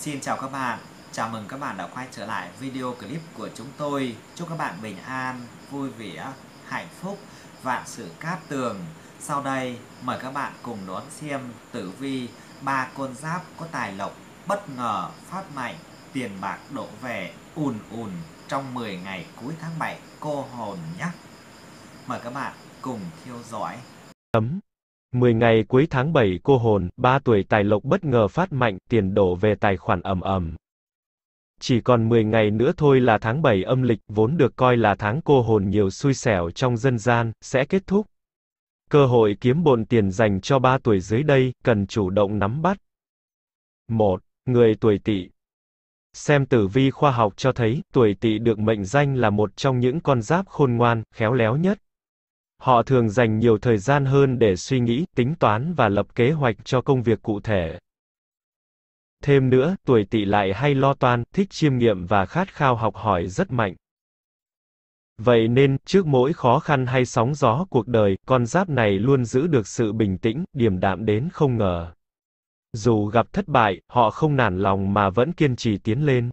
Xin chào các bạn, chào mừng các bạn đã quay trở lại video clip của chúng tôi. Chúc các bạn bình an, vui vẻ, hạnh phúc, vạn sự cát tường. Sau đây, mời các bạn cùng đón xem tử vi ba con giáp có tài lộc bất ngờ phát mạnh, tiền bạc đổ về ùn ùn trong 10 ngày cuối tháng 7 cô hồn nhé. Mời các bạn cùng theo dõi. Ấm 10 ngày cuối tháng 7 cô hồn, 3 tuổi tài lộc bất ngờ phát mạnh, tiền đổ về tài khoản ầm ầm. Chỉ còn 10 ngày nữa thôi là tháng 7 âm lịch, vốn được coi là tháng cô hồn nhiều xui xẻo trong dân gian, sẽ kết thúc. Cơ hội kiếm bộn tiền dành cho 3 tuổi dưới đây, cần chủ động nắm bắt. 1. Người tuổi tỵ Xem tử vi khoa học cho thấy, tuổi tỵ được mệnh danh là một trong những con giáp khôn ngoan, khéo léo nhất họ thường dành nhiều thời gian hơn để suy nghĩ, tính toán và lập kế hoạch cho công việc cụ thể. Thêm nữa, tuổi tỵ lại hay lo toan, thích chiêm nghiệm và khát khao học hỏi rất mạnh. Vậy nên, trước mỗi khó khăn hay sóng gió cuộc đời, con giáp này luôn giữ được sự bình tĩnh, điềm đạm đến không ngờ. Dù gặp thất bại, họ không nản lòng mà vẫn kiên trì tiến lên.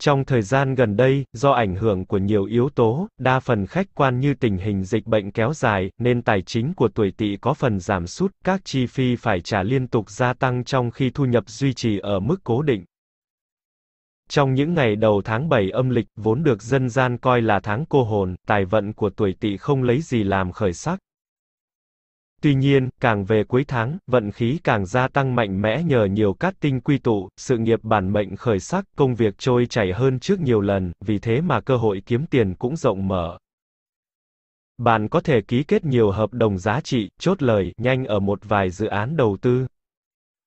Trong thời gian gần đây, do ảnh hưởng của nhiều yếu tố, đa phần khách quan như tình hình dịch bệnh kéo dài, nên tài chính của tuổi tỵ có phần giảm sút, các chi phí phải trả liên tục gia tăng trong khi thu nhập duy trì ở mức cố định. Trong những ngày đầu tháng 7 âm lịch, vốn được dân gian coi là tháng cô hồn, tài vận của tuổi tỵ không lấy gì làm khởi sắc. Tuy nhiên, càng về cuối tháng, vận khí càng gia tăng mạnh mẽ nhờ nhiều các tinh quy tụ, sự nghiệp bản mệnh khởi sắc, công việc trôi chảy hơn trước nhiều lần, vì thế mà cơ hội kiếm tiền cũng rộng mở. Bạn có thể ký kết nhiều hợp đồng giá trị, chốt lời, nhanh ở một vài dự án đầu tư.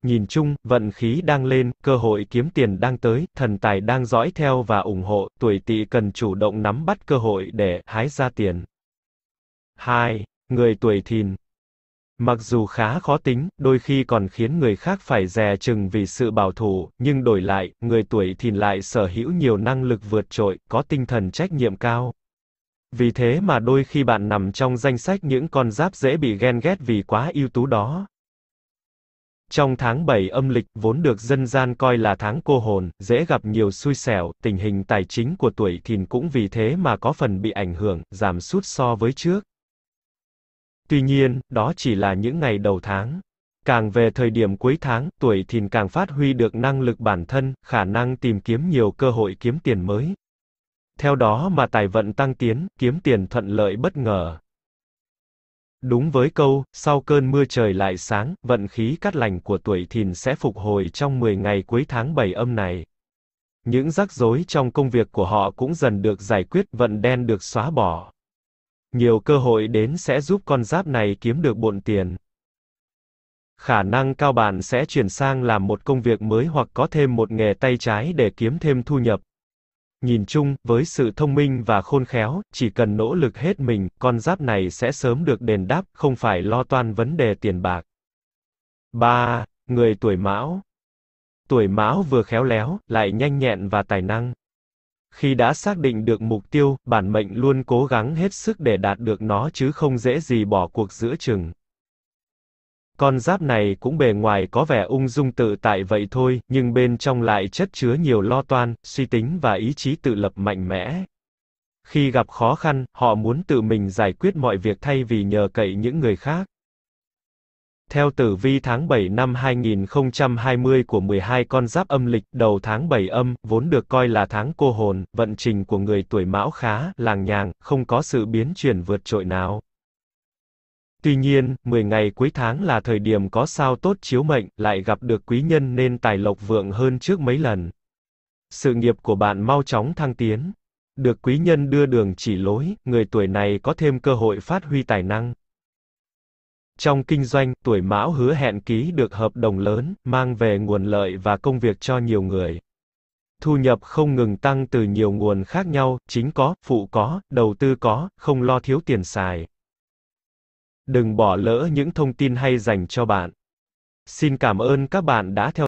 Nhìn chung, vận khí đang lên, cơ hội kiếm tiền đang tới, thần tài đang dõi theo và ủng hộ, tuổi tỵ cần chủ động nắm bắt cơ hội để hái ra tiền. 2. Người tuổi thìn Mặc dù khá khó tính, đôi khi còn khiến người khác phải dè chừng vì sự bảo thủ, nhưng đổi lại, người tuổi thìn lại sở hữu nhiều năng lực vượt trội, có tinh thần trách nhiệm cao. Vì thế mà đôi khi bạn nằm trong danh sách những con giáp dễ bị ghen ghét vì quá ưu tú đó. Trong tháng 7 âm lịch, vốn được dân gian coi là tháng cô hồn, dễ gặp nhiều xui xẻo, tình hình tài chính của tuổi thìn cũng vì thế mà có phần bị ảnh hưởng, giảm sút so với trước. Tuy nhiên, đó chỉ là những ngày đầu tháng. Càng về thời điểm cuối tháng, tuổi thìn càng phát huy được năng lực bản thân, khả năng tìm kiếm nhiều cơ hội kiếm tiền mới. Theo đó mà tài vận tăng tiến, kiếm tiền thuận lợi bất ngờ. Đúng với câu, sau cơn mưa trời lại sáng, vận khí cát lành của tuổi thìn sẽ phục hồi trong 10 ngày cuối tháng 7 âm này. Những rắc rối trong công việc của họ cũng dần được giải quyết, vận đen được xóa bỏ nhiều cơ hội đến sẽ giúp con giáp này kiếm được bộn tiền. Khả năng cao bạn sẽ chuyển sang làm một công việc mới hoặc có thêm một nghề tay trái để kiếm thêm thu nhập. Nhìn chung, với sự thông minh và khôn khéo, chỉ cần nỗ lực hết mình, con giáp này sẽ sớm được đền đáp, không phải lo toan vấn đề tiền bạc. 3. Người tuổi Mão Tuổi Mão vừa khéo léo, lại nhanh nhẹn và tài năng. Khi đã xác định được mục tiêu, bản mệnh luôn cố gắng hết sức để đạt được nó chứ không dễ gì bỏ cuộc giữa chừng. Con giáp này cũng bề ngoài có vẻ ung dung tự tại vậy thôi, nhưng bên trong lại chất chứa nhiều lo toan, suy tính và ý chí tự lập mạnh mẽ. Khi gặp khó khăn, họ muốn tự mình giải quyết mọi việc thay vì nhờ cậy những người khác. Theo tử vi tháng 7 năm 2020 của 12 con giáp âm lịch, đầu tháng 7 âm, vốn được coi là tháng cô hồn, vận trình của người tuổi mão khá, làng nhàng, không có sự biến chuyển vượt trội nào. Tuy nhiên, 10 ngày cuối tháng là thời điểm có sao tốt chiếu mệnh, lại gặp được quý nhân nên tài lộc vượng hơn trước mấy lần. Sự nghiệp của bạn mau chóng thăng tiến. Được quý nhân đưa đường chỉ lối, người tuổi này có thêm cơ hội phát huy tài năng. Trong kinh doanh, tuổi Mão hứa hẹn ký được hợp đồng lớn, mang về nguồn lợi và công việc cho nhiều người. Thu nhập không ngừng tăng từ nhiều nguồn khác nhau, chính có, phụ có, đầu tư có, không lo thiếu tiền xài. Đừng bỏ lỡ những thông tin hay dành cho bạn. Xin cảm ơn các bạn đã theo